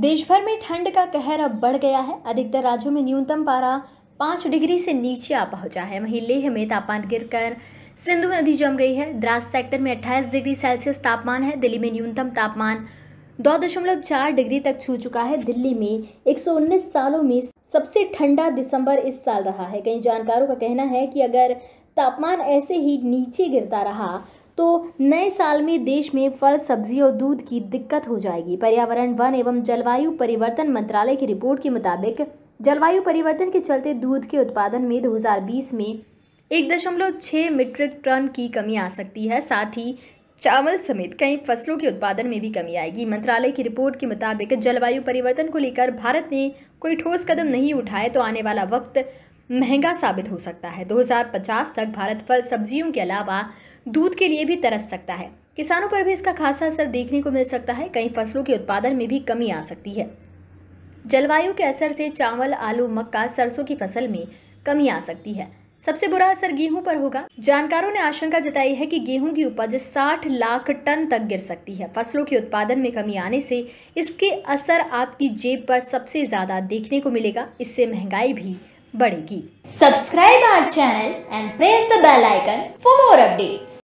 देश भर में ठंड का कहर अब बढ़ गया है अधिकतर राज्यों में न्यूनतम पारा पाँच डिग्री से नीचे आ पहुंचा है वहीं लेह में तापमान गिरकर सिंधु नदी जम गई है द्रास सेक्टर में 28 डिग्री सेल्सियस तापमान है दिल्ली में न्यूनतम तापमान दो दशमलव चार डिग्री तक छू चुका है दिल्ली में 119 सालों में सबसे ठंडा दिसंबर इस साल रहा है कई जानकारों का कहना है कि अगर तापमान ऐसे ही नीचे गिरता रहा तो नए साल में देश में फल सब्जी और दूध की दिक्कत हो जाएगी पर्यावरण वन एवं जलवायु परिवर्तन मंत्रालय की रिपोर्ट के मुताबिक जलवायु परिवर्तन के चलते दूध के उत्पादन में 2020 में एक दशमलव छः मीट्रिक टन की कमी आ सकती है साथ ही चावल समेत कई फसलों के उत्पादन में भी कमी आएगी मंत्रालय की रिपोर्ट के मुताबिक जलवायु परिवर्तन को लेकर भारत ने कोई ठोस कदम नहीं उठाए तो आने वाला वक्त महंगा साबित हो सकता है 2050 तक भारत फल सब्जियों के अलावा दूध के लिए भी तरस सकता है किसानों पर भी इसका खासा असर देखने को मिल सकता है कई फसलों के उत्पादन में भी कमी आ सकती है जलवायु के असर से चावल आलू मक्का सरसों की फसल में कमी आ सकती है सबसे बुरा असर गेहूं पर होगा जानकारों ने आशंका जताई है कि गेहूं की उपज 60 लाख टन तक गिर सकती है फसलों के उत्पादन में कमी आने से इसके असर आपकी जेब पर सबसे ज़्यादा देखने को मिलेगा इससे महंगाई भी बढ़ेगी subscribe our channel and press the bell icon for more updates